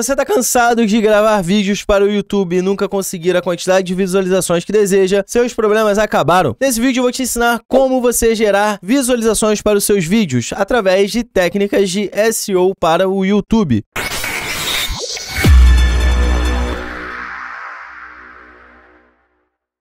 Você está cansado de gravar vídeos para o YouTube e nunca conseguir a quantidade de visualizações que deseja? Seus problemas acabaram? Nesse vídeo eu vou te ensinar como você gerar visualizações para os seus vídeos através de técnicas de SEO para o YouTube.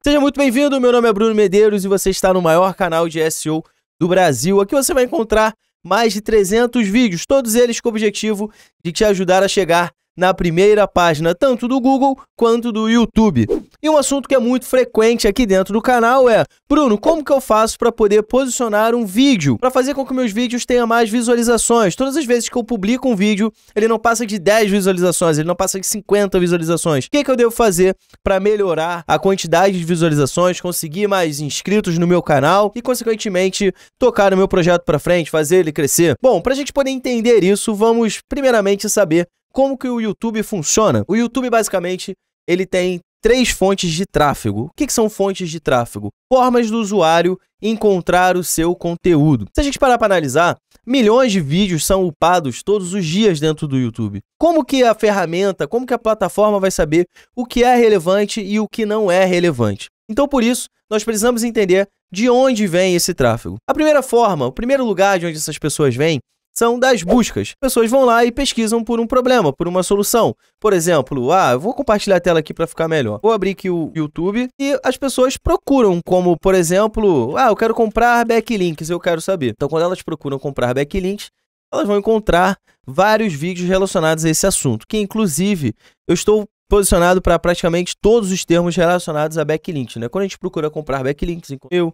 Seja muito bem-vindo, meu nome é Bruno Medeiros e você está no maior canal de SEO do Brasil. Aqui você vai encontrar mais de 300 vídeos, todos eles com o objetivo de te ajudar a chegar na primeira página tanto do Google quanto do YouTube. E um assunto que é muito frequente aqui dentro do canal é: Bruno, como que eu faço para poder posicionar um vídeo? Para fazer com que meus vídeos tenham mais visualizações. Todas as vezes que eu publico um vídeo, ele não passa de 10 visualizações, ele não passa de 50 visualizações. O que, que eu devo fazer para melhorar a quantidade de visualizações, conseguir mais inscritos no meu canal e, consequentemente, tocar o meu projeto para frente, fazer ele crescer? Bom, para a gente poder entender isso, vamos primeiramente saber como que o YouTube funciona? O YouTube basicamente ele tem três fontes de tráfego. O que, que, são fontes de tráfego? Formas do usuário encontrar o seu conteúdo. Se a gente parar para analisar, milhões de vídeos são upados todos os dias dentro do YouTube. Como que a ferramenta, como que a plataforma vai saber o que é relevante e o que não é relevante? Então, por isso, nós precisamos entender de onde vem esse tráfego. A primeira forma, o primeiro lugar de onde essas pessoas vêm são das buscas. Pessoas vão lá e pesquisam por um problema, por uma solução. Por exemplo, ah, eu vou compartilhar a tela aqui para ficar melhor. Vou abrir aqui o YouTube e as pessoas procuram como, por exemplo, ah, eu quero comprar backlinks, eu quero saber. Então, quando elas procuram comprar backlinks, elas vão encontrar vários vídeos relacionados a esse assunto, que inclusive eu estou posicionado para praticamente todos os termos relacionados a backlinks, né? Quando a gente procura comprar backlinks, eu,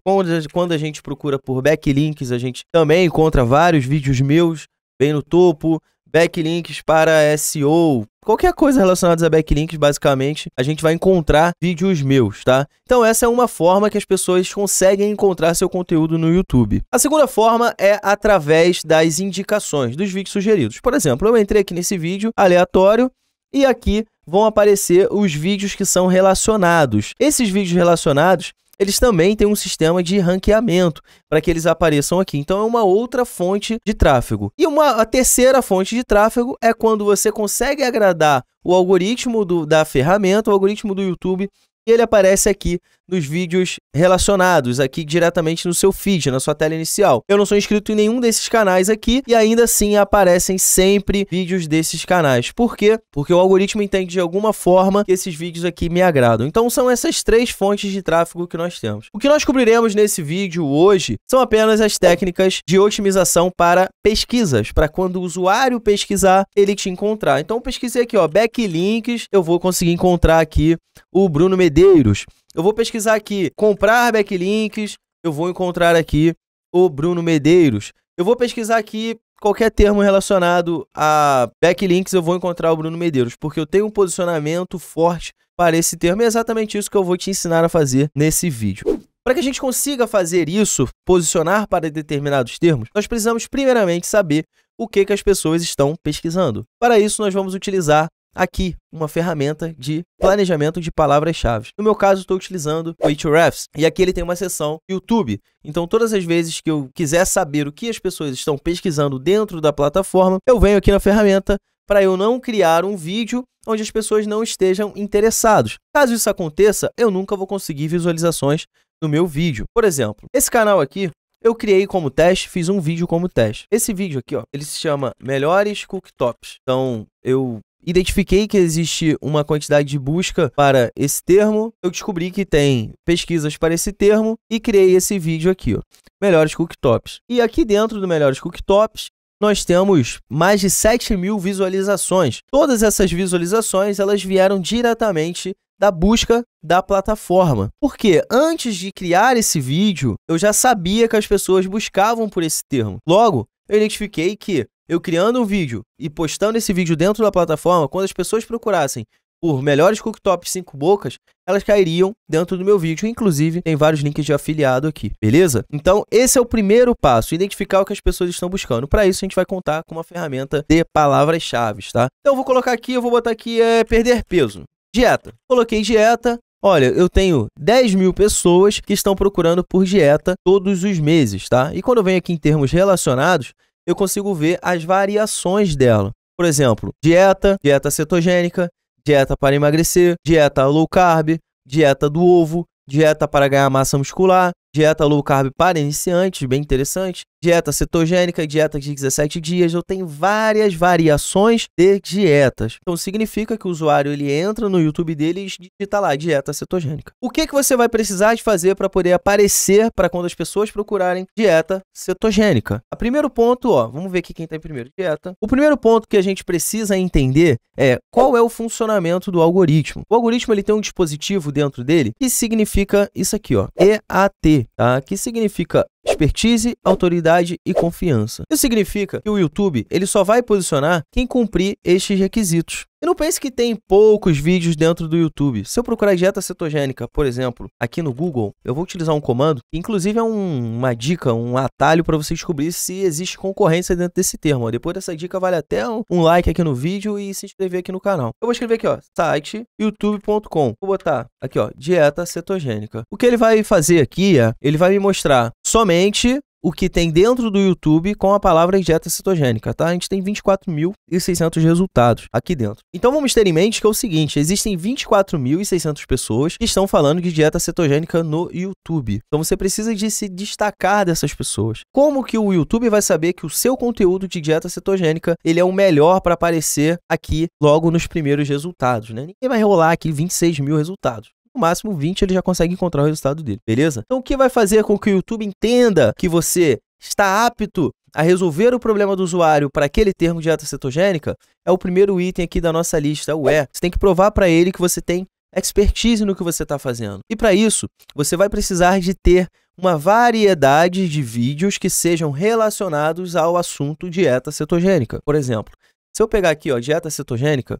quando a gente procura por backlinks, a gente também encontra vários vídeos meus bem no topo, backlinks para SEO, qualquer coisa relacionada a backlinks, basicamente, a gente vai encontrar vídeos meus, tá? Então essa é uma forma que as pessoas conseguem encontrar seu conteúdo no YouTube. A segunda forma é através das indicações dos vídeos sugeridos. Por exemplo, eu entrei aqui nesse vídeo aleatório e aqui vão aparecer os vídeos que são relacionados. Esses vídeos relacionados, eles também têm um sistema de ranqueamento para que eles apareçam aqui. Então é uma outra fonte de tráfego. E uma a terceira fonte de tráfego é quando você consegue agradar o algoritmo do, da ferramenta, o algoritmo do YouTube, e ele aparece aqui nos vídeos relacionados aqui diretamente no seu feed, na sua tela inicial. Eu não sou inscrito em nenhum desses canais aqui e ainda assim aparecem sempre vídeos desses canais. Por quê? Porque o algoritmo entende de alguma forma que esses vídeos aqui me agradam. Então são essas três fontes de tráfego que nós temos. O que nós cobriremos nesse vídeo hoje são apenas as técnicas de otimização para pesquisas, para quando o usuário pesquisar, ele te encontrar. Então pesquisei aqui, ó, backlinks, eu vou conseguir encontrar aqui o Bruno Medeiros. Eu vou pesquisar aqui, comprar backlinks, eu vou encontrar aqui o Bruno Medeiros. Eu vou pesquisar aqui qualquer termo relacionado a backlinks, eu vou encontrar o Bruno Medeiros, porque eu tenho um posicionamento forte para esse termo. E é exatamente isso que eu vou te ensinar a fazer nesse vídeo. Para que a gente consiga fazer isso, posicionar para determinados termos, nós precisamos primeiramente saber o que, que as pessoas estão pesquisando. Para isso, nós vamos utilizar aqui uma ferramenta de planejamento de palavras-chave. No meu caso, estou utilizando o Hrefs e aqui ele tem uma seção YouTube. Então, todas as vezes que eu quiser saber o que as pessoas estão pesquisando dentro da plataforma, eu venho aqui na ferramenta para eu não criar um vídeo onde as pessoas não estejam interessadas. Caso isso aconteça, eu nunca vou conseguir visualizações no meu vídeo. Por exemplo, esse canal aqui eu criei como teste, fiz um vídeo como teste. Esse vídeo aqui, ó, ele se chama Melhores Cooktops. Então, eu identifiquei que existe uma quantidade de busca para esse termo, eu descobri que tem pesquisas para esse termo e criei esse vídeo aqui, ó, melhores cooktops. E aqui dentro do melhores cooktops, nós temos mais de 7 mil visualizações. Todas essas visualizações elas vieram diretamente da busca da plataforma. Porque antes de criar esse vídeo, eu já sabia que as pessoas buscavam por esse termo. Logo, eu identifiquei que eu criando um vídeo e postando esse vídeo dentro da plataforma, quando as pessoas procurassem por melhores cooktops 5 bocas, elas cairiam dentro do meu vídeo. Inclusive, tem vários links de afiliado aqui, beleza? Então, esse é o primeiro passo, identificar o que as pessoas estão buscando. Para isso, a gente vai contar com uma ferramenta de palavras-chave, tá? Então, eu vou colocar aqui, eu vou botar aqui, é perder peso. Dieta. Coloquei dieta, Olha, eu tenho 10 mil pessoas que estão procurando por dieta todos os meses, tá? E quando eu venho aqui em termos relacionados, eu consigo ver as variações dela. Por exemplo, dieta, dieta cetogênica, dieta para emagrecer, dieta low carb, dieta do ovo, dieta para ganhar massa muscular, dieta low carb para iniciantes, bem interessante, dieta cetogênica, dieta de 17 dias, eu tenho várias variações de dietas. Então significa que o usuário ele entra no YouTube dele e digita lá dieta cetogênica. O que que você vai precisar de fazer para poder aparecer para quando as pessoas procurarem dieta cetogênica? O primeiro ponto, ó, vamos ver aqui quem tá em primeiro, dieta. O primeiro ponto que a gente precisa entender é qual é o funcionamento do algoritmo. O algoritmo ele tem um dispositivo dentro dele que significa isso aqui, ó, EAT, tá? Que significa expertise, autoridade e confiança. Isso significa que o YouTube ele só vai posicionar quem cumprir estes requisitos. E não pense que tem poucos vídeos dentro do YouTube. Se eu procurar dieta cetogênica, por exemplo, aqui no Google, eu vou utilizar um comando que, inclusive, é um, uma dica, um atalho para você descobrir se existe concorrência dentro desse termo. Depois dessa dica, vale até um, um like aqui no vídeo e se inscrever aqui no canal. Eu vou escrever aqui, ó, site youtube.com. Vou botar aqui, ó, dieta cetogênica. O que ele vai fazer aqui é, ele vai me mostrar somente o que tem dentro do YouTube com a palavra dieta cetogênica, tá? A gente tem 24.600 resultados aqui dentro. Então vamos ter em mente que é o seguinte, existem 24.600 pessoas que estão falando de dieta cetogênica no YouTube. Então você precisa de se destacar dessas pessoas. Como que o YouTube vai saber que o seu conteúdo de dieta cetogênica, ele é o melhor para aparecer aqui logo nos primeiros resultados, né? Ninguém vai rolar aqui 26 mil resultados no máximo 20 ele já consegue encontrar o resultado dele, beleza? Então o que vai fazer com que o YouTube entenda que você está apto a resolver o problema do usuário para aquele termo dieta cetogênica é o primeiro item aqui da nossa lista, o E. Você tem que provar para ele que você tem expertise no que você está fazendo. E para isso, você vai precisar de ter uma variedade de vídeos que sejam relacionados ao assunto dieta cetogênica. Por exemplo, se eu pegar aqui, ó, dieta cetogênica,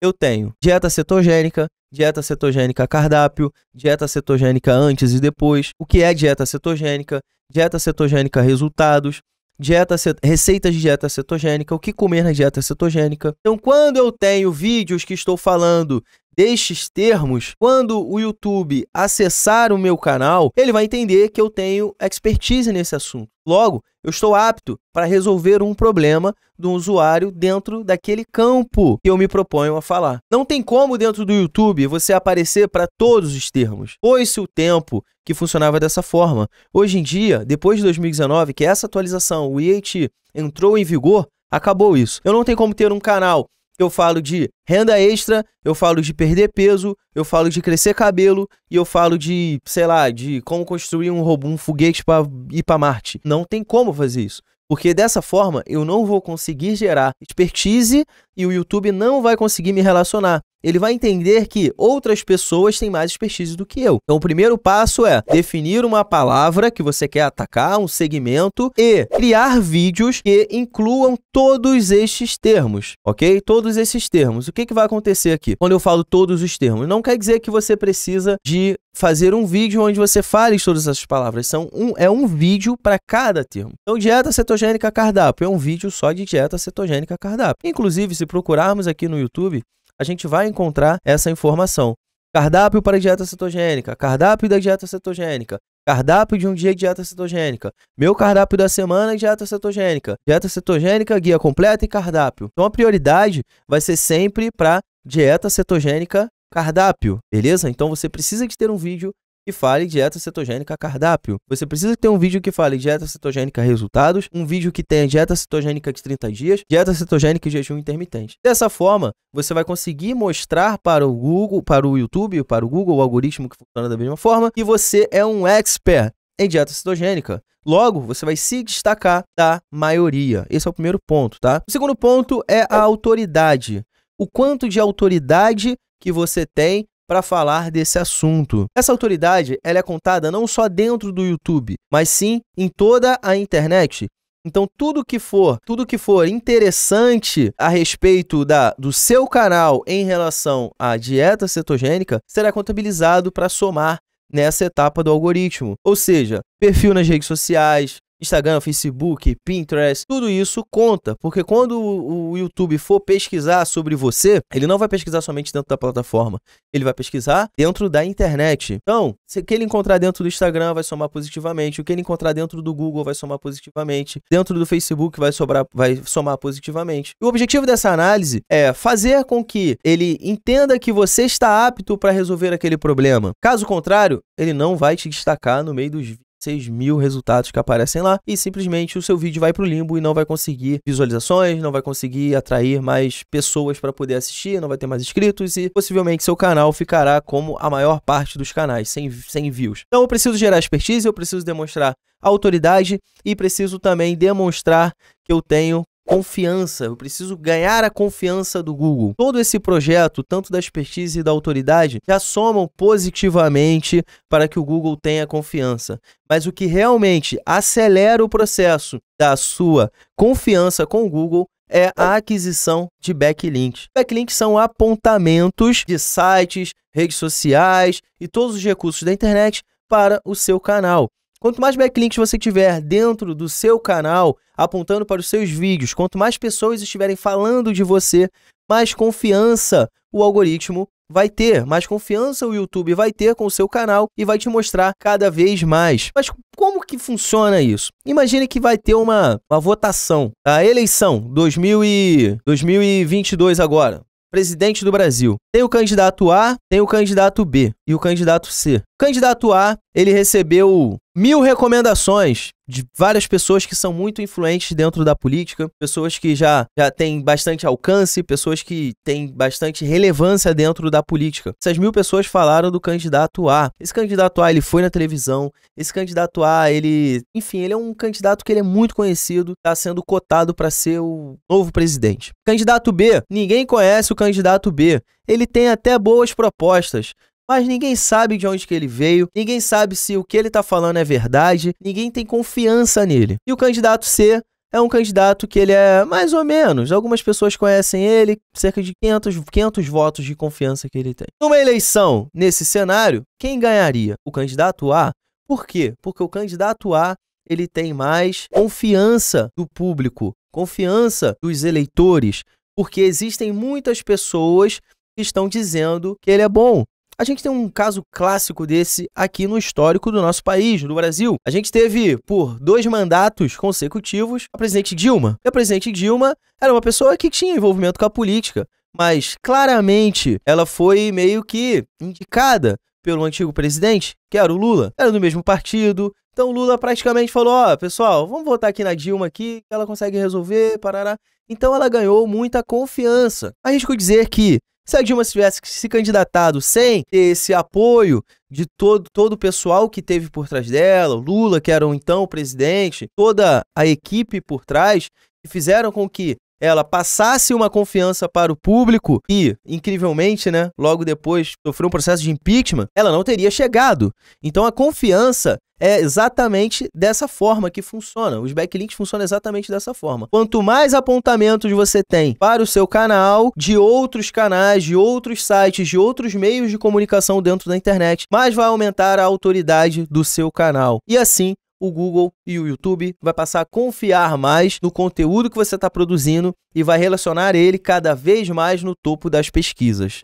eu tenho dieta cetogênica, dieta cetogênica cardápio, dieta cetogênica antes e depois, o que é dieta cetogênica, dieta cetogênica resultados, dieta receitas de dieta cetogênica, o que comer na dieta cetogênica. Então, quando eu tenho vídeos que estou falando destes termos, quando o YouTube acessar o meu canal, ele vai entender que eu tenho expertise nesse assunto. Logo, eu estou apto para resolver um problema do usuário dentro daquele campo que eu me proponho a falar. Não tem como dentro do YouTube você aparecer para todos os termos. Foi-se o tempo que funcionava dessa forma. Hoje em dia, depois de 2019, que essa atualização, o IAT, entrou em vigor, acabou isso. Eu não tenho como ter um canal eu falo de renda extra, eu falo de perder peso, eu falo de crescer cabelo e eu falo de, sei lá, de como construir um robô, um foguete para ir para Marte. Não tem como fazer isso. Porque dessa forma eu não vou conseguir gerar expertise e o YouTube não vai conseguir me relacionar ele vai entender que outras pessoas têm mais expertise do que eu. Então, o primeiro passo é definir uma palavra que você quer atacar, um segmento, e criar vídeos que incluam todos estes termos, ok? Todos esses termos. O que, que vai acontecer aqui? Quando eu falo todos os termos, não quer dizer que você precisa de fazer um vídeo onde você fale todas essas palavras. São um, é um vídeo para cada termo. Então, dieta cetogênica cardápio é um vídeo só de dieta cetogênica cardápio. Inclusive, se procurarmos aqui no YouTube, a gente vai encontrar essa informação. Cardápio para dieta cetogênica, cardápio da dieta cetogênica, cardápio de um dia dieta cetogênica, meu cardápio da semana é dieta cetogênica, dieta cetogênica, guia completa e cardápio. Então a prioridade vai ser sempre para dieta cetogênica cardápio, beleza? Então você precisa de ter um vídeo que fale dieta cetogênica cardápio. Você precisa ter um vídeo que fale dieta cetogênica resultados, um vídeo que tenha dieta cetogênica de 30 dias, dieta cetogênica e jejum intermitente. Dessa forma, você vai conseguir mostrar para o Google, para o YouTube, para o Google, o algoritmo que funciona da mesma forma, que você é um expert em dieta cetogênica. Logo, você vai se destacar da maioria. Esse é o primeiro ponto, tá? O segundo ponto é a autoridade. O quanto de autoridade que você tem para falar desse assunto. Essa autoridade ela é contada não só dentro do YouTube, mas sim em toda a internet. Então tudo que for, tudo que for interessante a respeito da do seu canal em relação à dieta cetogênica será contabilizado para somar nessa etapa do algoritmo. Ou seja, perfil nas redes sociais, Instagram, Facebook, Pinterest, tudo isso conta, porque quando o YouTube for pesquisar sobre você, ele não vai pesquisar somente dentro da plataforma, ele vai pesquisar dentro da internet. Então, o que ele encontrar dentro do Instagram vai somar positivamente, o que ele encontrar dentro do Google vai somar positivamente, dentro do Facebook vai sobrar, vai somar positivamente. E o objetivo dessa análise é fazer com que ele entenda que você está apto para resolver aquele problema. Caso contrário, ele não vai te destacar no meio dos 6 mil resultados que aparecem lá e simplesmente o seu vídeo vai para o limbo e não vai conseguir visualizações, não vai conseguir atrair mais pessoas para poder assistir, não vai ter mais inscritos e possivelmente seu canal ficará como a maior parte dos canais, sem, sem views. Então eu preciso gerar expertise, eu preciso demonstrar autoridade e preciso também demonstrar que eu tenho confiança, eu preciso ganhar a confiança do Google. Todo esse projeto, tanto da expertise e da autoridade, já somam positivamente para que o Google tenha confiança. Mas o que realmente acelera o processo da sua confiança com o Google é a aquisição de backlinks. Backlinks são apontamentos de sites, redes sociais e todos os recursos da internet para o seu canal. Quanto mais backlinks você tiver dentro do seu canal, apontando para os seus vídeos, quanto mais pessoas estiverem falando de você, mais confiança o algoritmo vai ter, mais confiança o YouTube vai ter com o seu canal e vai te mostrar cada vez mais. Mas como que funciona isso? Imagine que vai ter uma, uma votação, a eleição 2000 e, 2022 agora, presidente do Brasil. Tem o candidato A, tem o candidato B e o candidato C. O candidato A, ele recebeu mil recomendações de várias pessoas que são muito influentes dentro da política, pessoas que já, já têm bastante alcance, pessoas que têm bastante relevância dentro da política. Essas mil pessoas falaram do candidato A. Esse candidato A, ele foi na televisão, esse candidato A, ele... Enfim, ele é um candidato que ele é muito conhecido, está sendo cotado para ser o novo presidente. Candidato B, ninguém conhece o candidato B. Ele tem até boas propostas, mas ninguém sabe de onde que ele veio, ninguém sabe se o que ele está falando é verdade, ninguém tem confiança nele. E o candidato C é um candidato que ele é mais ou menos, algumas pessoas conhecem ele, cerca de 500, 500 votos de confiança que ele tem. Numa eleição, nesse cenário, quem ganharia? O candidato A? Por quê? Porque o candidato A ele tem mais confiança do público, confiança dos eleitores, porque existem muitas pessoas que estão dizendo que ele é bom. A gente tem um caso clássico desse aqui no histórico do nosso país, do Brasil. A gente teve, por dois mandatos consecutivos, a presidente Dilma. E a presidente Dilma era uma pessoa que tinha envolvimento com a política, mas claramente ela foi meio que indicada pelo antigo presidente, que era o Lula. Era do mesmo partido. Então o Lula praticamente falou: ó, oh, pessoal, vamos votar aqui na Dilma aqui, ela consegue resolver, parará. Então ela ganhou muita confiança. Arrisco dizer que se a Dilma tivesse se candidatado sem esse apoio de todo, todo o pessoal que teve por trás dela, o Lula, que era então o então presidente, toda a equipe por trás, que fizeram com que ela passasse uma confiança para o público e, incrivelmente, né, logo depois sofreu um processo de impeachment, ela não teria chegado. Então a confiança é exatamente dessa forma que funciona. Os backlinks funcionam exatamente dessa forma. Quanto mais apontamentos você tem para o seu canal, de outros canais, de outros sites, de outros meios de comunicação dentro da internet, mais vai aumentar a autoridade do seu canal. E assim o Google e o YouTube vai passar a confiar mais no conteúdo que você está produzindo e vai relacionar ele cada vez mais no topo das pesquisas.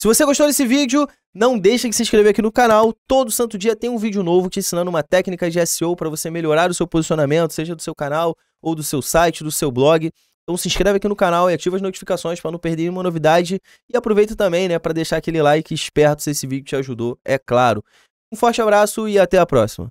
Se você gostou desse vídeo, não deixa de se inscrever aqui no canal. Todo santo dia tem um vídeo novo te ensinando uma técnica de SEO para você melhorar o seu posicionamento, seja do seu canal ou do seu site, do seu blog. Então se inscreve aqui no canal e ativa as notificações para não perder nenhuma novidade. E aproveita também, né, para deixar aquele like esperto se esse vídeo te ajudou, é claro. Um forte abraço e até a próxima.